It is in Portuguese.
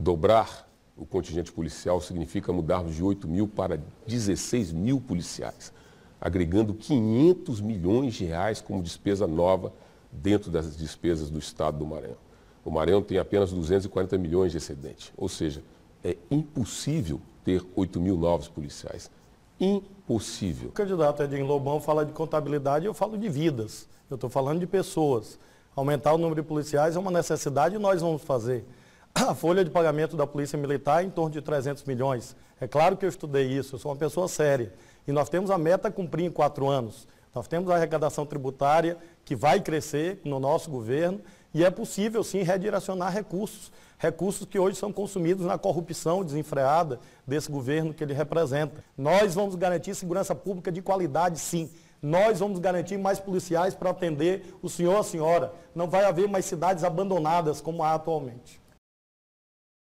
Dobrar o contingente policial significa mudarmos de 8 mil para 16 mil policiais, agregando 500 milhões de reais como despesa nova dentro das despesas do Estado do Maranhão. O Maranhão tem apenas 240 milhões de excedente, ou seja, é impossível ter 8 mil novos policiais. Impossível. O candidato Edinho Lobão fala de contabilidade, eu falo de vidas, eu estou falando de pessoas. Aumentar o número de policiais é uma necessidade e nós vamos fazer. a folha de pagamento da Polícia Militar é em torno de 300 milhões. É claro que eu estudei isso, eu sou uma pessoa séria. E nós temos a meta a cumprir em quatro anos. Nós temos a arrecadação tributária que vai crescer no nosso governo e é possível sim redirecionar recursos. Recursos que hoje são consumidos na corrupção desenfreada desse governo que ele representa. Nós vamos garantir segurança pública de qualidade, sim. Nós vamos garantir mais policiais para atender o senhor, a senhora. Não vai haver mais cidades abandonadas como há atualmente.